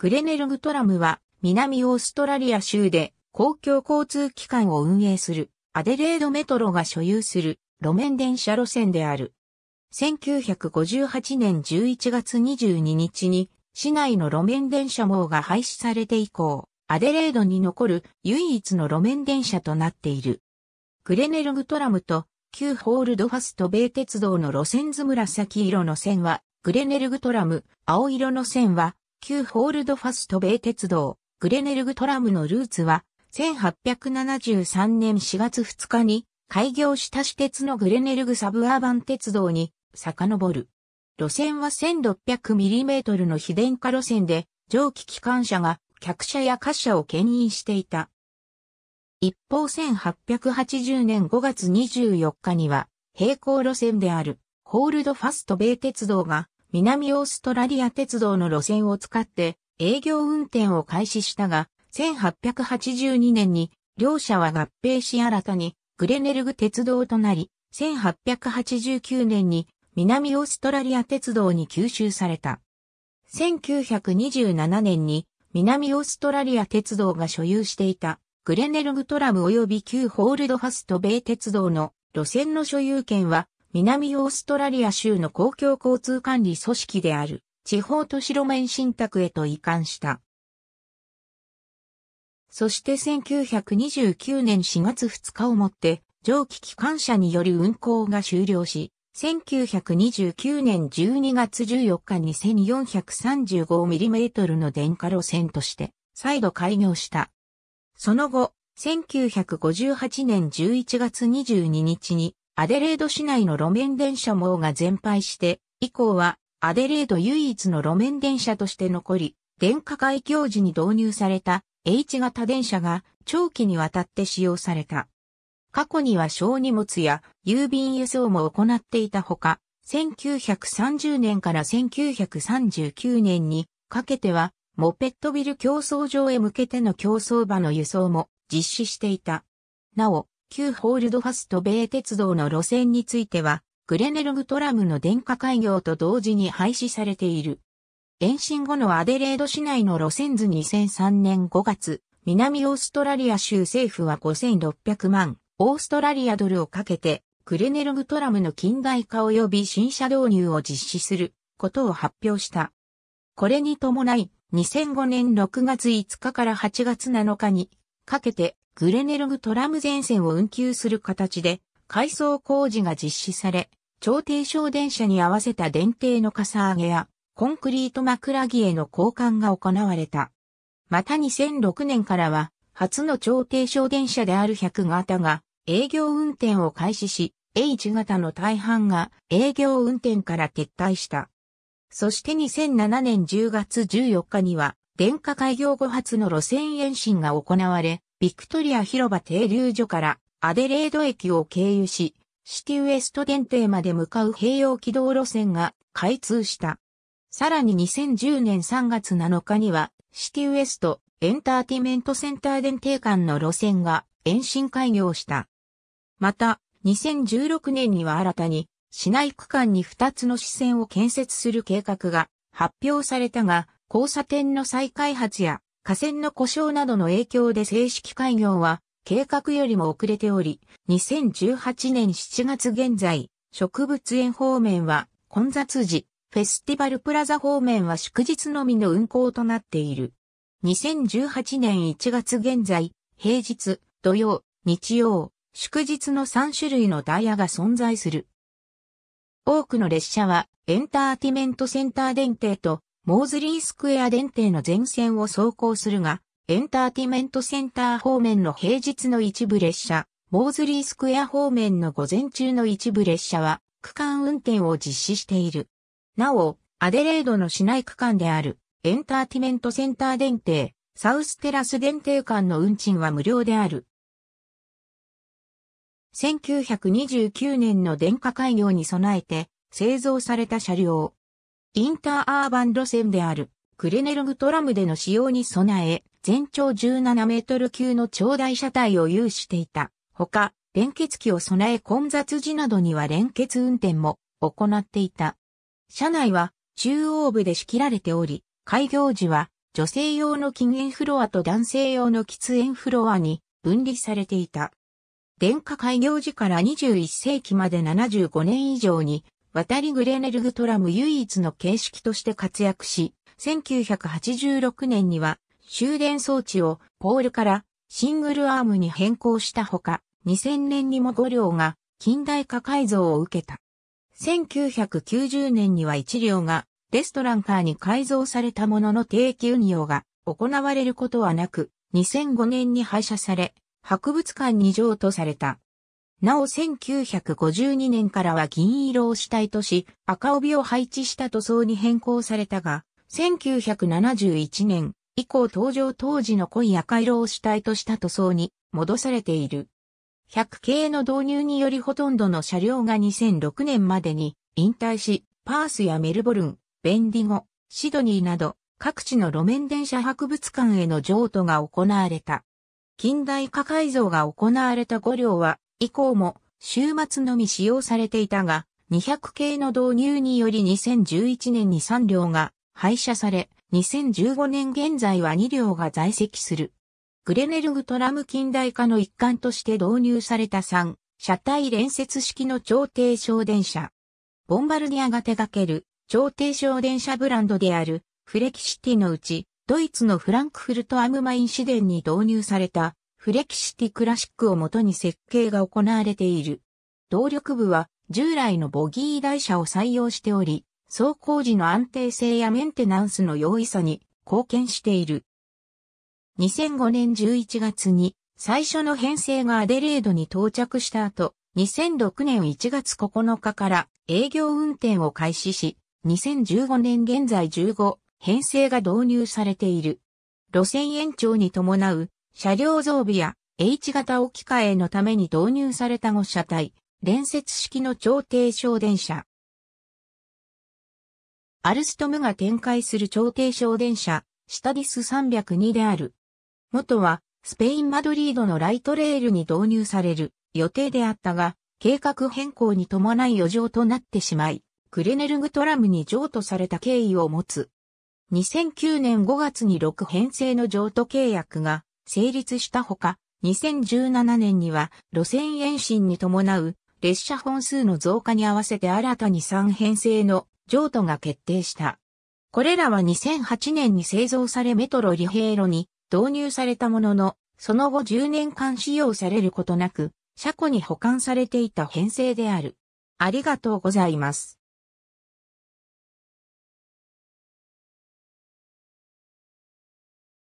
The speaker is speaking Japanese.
グレネルグトラムは南オーストラリア州で公共交通機関を運営するアデレードメトロが所有する路面電車路線である。1958年11月22日に市内の路面電車網が廃止されて以降、アデレードに残る唯一の路面電車となっている。グレネルグトラムと旧ホールドファスト米鉄道の路線図紫色の線はグレネルグトラム、青色の線は旧ホールドファスト米鉄道、グレネルグトラムのルーツは、1873年4月2日に開業した私鉄のグレネルグサブアーバン鉄道に遡る。路線は 1600mm の非電化路線で、蒸気機関車が客車や貨車を牽引していた。一方1880年5月24日には、並行路線である、ホールドファスト米鉄道が南オーストラリア鉄道の路線を使って営業運転を開始したが、1882年に両社は合併し新たにグレネルグ鉄道となり、1889年に南オーストラリア鉄道に吸収された。1927年に南オーストラリア鉄道が所有していたグレネルグトラム及び旧ホールドファスト米鉄道の路線の所有権は南オーストラリア州の公共交通管理組織である地方都市路面信託へと移管した。そして1929年4月2日をもって蒸気機関車による運行が終了し、1929年12月14日に 1435mm の電化路線として再度開業した。その後、1958年11月22日にアデレード市内の路面電車網が全廃して、以降はアデレード唯一の路面電車として残り、電化開業時に導入された H 型電車が長期にわたって使用された。過去には小荷物や郵便輸送も行っていたほか、1930年から1939年にかけては、モペットビル競争場へ向けての競争場の輸送も実施していた。なお、旧ホールドファスト米鉄道の路線については、グレネルグトラムの電化開業と同時に廃止されている。延伸後のアデレード市内の路線図2003年5月、南オーストラリア州政府は5600万オーストラリアドルをかけて、グレネルグトラムの近代化及び新車導入を実施することを発表した。これに伴い、2005年6月5日から8月7日にかけてグレネルグトラム前線を運休する形で改装工事が実施され、超低床電車に合わせた電停のかさ上げやコンクリート枕木への交換が行われた。また2006年からは初の超低床電車である100型が営業運転を開始し、H 型の大半が営業運転から撤退した。そして2007年10月14日には電化開業後初の路線延伸が行われ、ビクトリア広場停留所からアデレード駅を経由し、シティウエスト電停まで向かう併用軌道路線が開通した。さらに2010年3月7日には、シティウエストエンターテイメントセンター電停間の路線が延伸開業した。また、2016年には新たに、市内区間に2つの支線を建設する計画が発表されたが、交差点の再開発や河川の故障などの影響で正式開業は計画よりも遅れており、2018年7月現在、植物園方面は混雑時、フェスティバルプラザ方面は祝日のみの運行となっている。2018年1月現在、平日、土曜、日曜、祝日の3種類のダイヤが存在する。多くの列車はエンターティメントセンター電停とモーズリースクエア電停の全線を走行するが、エンターティメントセンター方面の平日の一部列車、モーズリースクエア方面の午前中の一部列車は、区間運転を実施している。なお、アデレードの市内区間である、エンターティメントセンター電停、サウステラス電停間の運賃は無料である。1929年の電化開業に備えて、製造された車両、インターアーバン路線であるクレネルグトラムでの使用に備え、全長17メートル級の長大車体を有していた。ほか、連結機を備え混雑時などには連結運転も行っていた。車内は中央部で仕切られており、開業時は女性用の禁煙フロアと男性用の喫煙フロアに分離されていた。電化開業時から21世紀まで75年以上に渡りグレネルグトラム唯一の形式として活躍し、1986年には終電装置をポールからシングルアームに変更したほか、2000年にも5両が近代化改造を受けた。1990年には1両がレストランカーに改造されたものの定期運用が行われることはなく、2005年に廃車され、博物館に譲渡された。なお1952年からは銀色を主体とし、赤帯を配置した塗装に変更されたが、1971年以降登場当時の濃い赤色を主体とした塗装に戻されている。100系の導入によりほとんどの車両が2006年までに引退し、パースやメルボルン、ベンディゴ、シドニーなど各地の路面電車博物館への譲渡が行われた。近代化改造が行われた5両は以降も週末のみ使用されていたが、200系の導入により2011年に3両が廃車され、2015年現在は2両が在籍する。グレネルグトラム近代化の一環として導入された3、車体連接式の超低省電車。ボンバルディアが手掛ける超低省電車ブランドであるフレキシティのうち、ドイツのフランクフルトアムマインシデンに導入されたフレキシティクラシックをもとに設計が行われている。動力部は従来のボギー台車を採用しており、走行時の安定性やメンテナンスの容易さに貢献している。2005年11月に最初の編成がアデレードに到着した後、2006年1月9日から営業運転を開始し、2015年現在15編成が導入されている。路線延長に伴う車両増備や H 型置き換えのために導入された5車体、連接式の超低床電車。アルストムが展開する超低床電車、シタディス302である。元は、スペイン・マドリードのライトレールに導入される予定であったが、計画変更に伴い余剰となってしまい、クレネルグトラムに譲渡された経緯を持つ。2009年5月に6編成の譲渡契約が成立したほか、2017年には路線延伸に伴う列車本数の増加に合わせて新たに3編成の譲渡が決定した。これらは2008年に製造されメトロリヘイロに導入されたものの、その後10年間使用されることなく、車庫に保管されていた編成である。ありがとうございます。